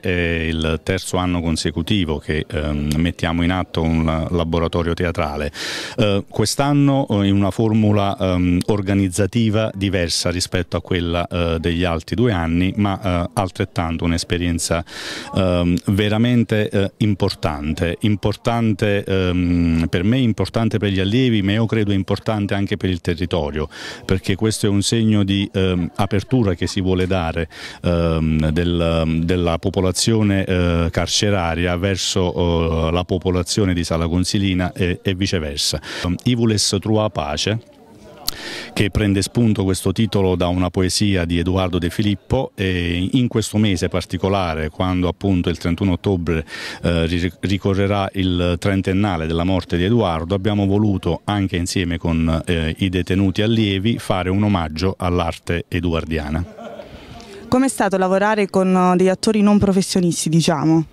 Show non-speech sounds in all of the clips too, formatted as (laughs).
È il terzo anno consecutivo che ehm, mettiamo in atto un laboratorio teatrale. Eh, Quest'anno eh, in una formula ehm, organizzativa diversa rispetto a quella eh, degli altri due anni, ma eh, altrettanto un'esperienza ehm, veramente eh, importante. Importante ehm, per me, importante per gli allievi, ma io credo importante anche per il territorio, perché questo è un segno di ehm, apertura che si vuole dare ehm, del, della popolazione popolazione eh, carceraria verso eh, la popolazione di Sala Consilina e, e viceversa. Ivules trua pace che prende spunto questo titolo da una poesia di Edoardo De Filippo e in questo mese particolare quando appunto il 31 ottobre eh, ricorrerà il trentennale della morte di Edoardo abbiamo voluto anche insieme con eh, i detenuti allievi fare un omaggio all'arte eduardiana. Com'è stato lavorare con eh, degli attori non professionisti, diciamo?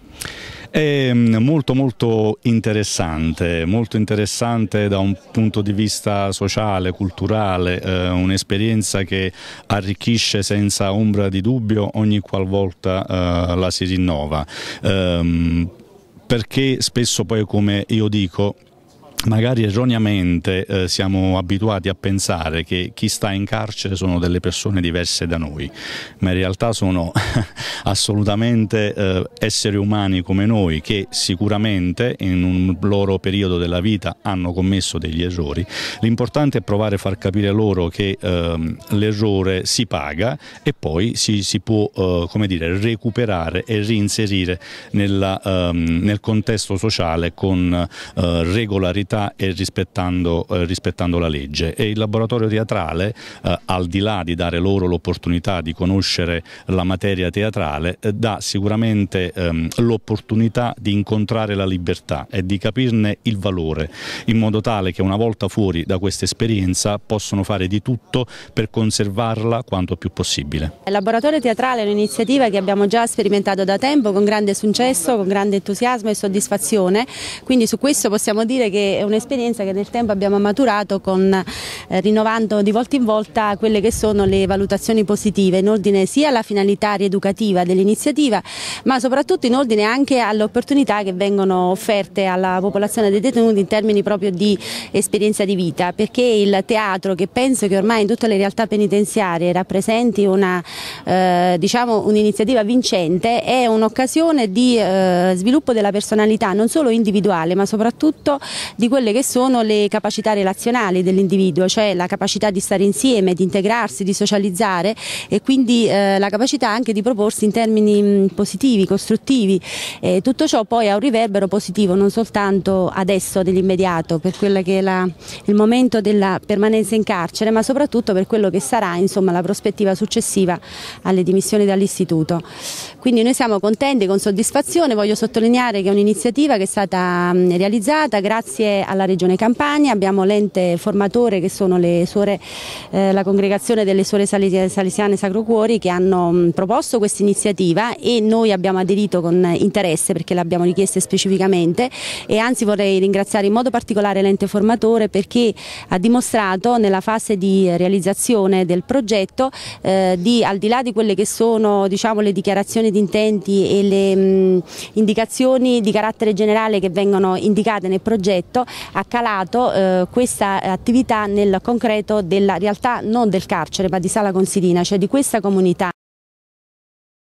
È mm, molto molto interessante, molto interessante da un punto di vista sociale, culturale, eh, un'esperienza che arricchisce senza ombra di dubbio ogni qualvolta eh, la si rinnova. Eh, perché spesso poi come io dico magari erroneamente eh, siamo abituati a pensare che chi sta in carcere sono delle persone diverse da noi, ma in realtà sono (laughs) assolutamente eh, esseri umani come noi che sicuramente in un loro periodo della vita hanno commesso degli errori. L'importante è provare a far capire loro che eh, l'errore si paga e poi si, si può eh, dire, recuperare e reinserire nella, ehm, nel contesto sociale con eh, regolarità legalità e rispettando, eh, rispettando, la legge e il laboratorio teatrale eh, al di là di dare loro l'opportunità di conoscere la materia teatrale eh, dà sicuramente ehm, l'opportunità di incontrare la libertà e di capirne il valore in modo tale che una volta fuori da questa esperienza possono fare di tutto per conservarla quanto più possibile. Il laboratorio teatrale è un'iniziativa che abbiamo già sperimentato da tempo con grande successo, con grande entusiasmo e soddisfazione quindi su questo possiamo dire che è un'esperienza che nel tempo abbiamo maturato con, eh, rinnovando di volta in volta quelle che sono le valutazioni positive in ordine sia alla finalità rieducativa dell'iniziativa ma soprattutto in ordine anche alle opportunità che vengono offerte alla popolazione dei detenuti in termini proprio di esperienza di vita perché il teatro che penso che ormai in tutte le realtà penitenziarie rappresenti una, eh, diciamo, un'iniziativa vincente è un'occasione di eh, sviluppo della personalità non solo individuale ma soprattutto di di quelle che sono le capacità relazionali dell'individuo, cioè la capacità di stare insieme, di integrarsi, di socializzare e quindi eh, la capacità anche di proporsi in termini mh, mm, positivi, costruttivi. E tutto ciò poi ha un riverbero positivo non soltanto adesso nell'immediato per quello che è la, il momento della permanenza in carcere, ma soprattutto per quello che sarà insomma, la prospettiva successiva alle dimissioni dall'istituto. Quindi noi siamo contenti, con soddisfazione, voglio sottolineare che è un'iniziativa che è stata mh, mm, realizzata grazie alla Regione Campania, abbiamo l'ente formatore che sono suore, eh, la congregazione delle Suore Salesiane Sacro Cuori che hanno mh, mm, proposto questa iniziativa e noi abbiamo aderito con interesse perché l'abbiamo richiesta specificamente e anzi vorrei ringraziare in modo particolare l'ente formatore perché ha dimostrato nella fase di realizzazione del progetto eh, di al di là di quelle che sono diciamo, le dichiarazioni di intenti e le mh, mm, indicazioni di carattere generale che vengono indicate nel progetto, ha calato eh, questa attività nel concreto della realtà non del carcere ma di Sala Consilina, cioè di questa comunità.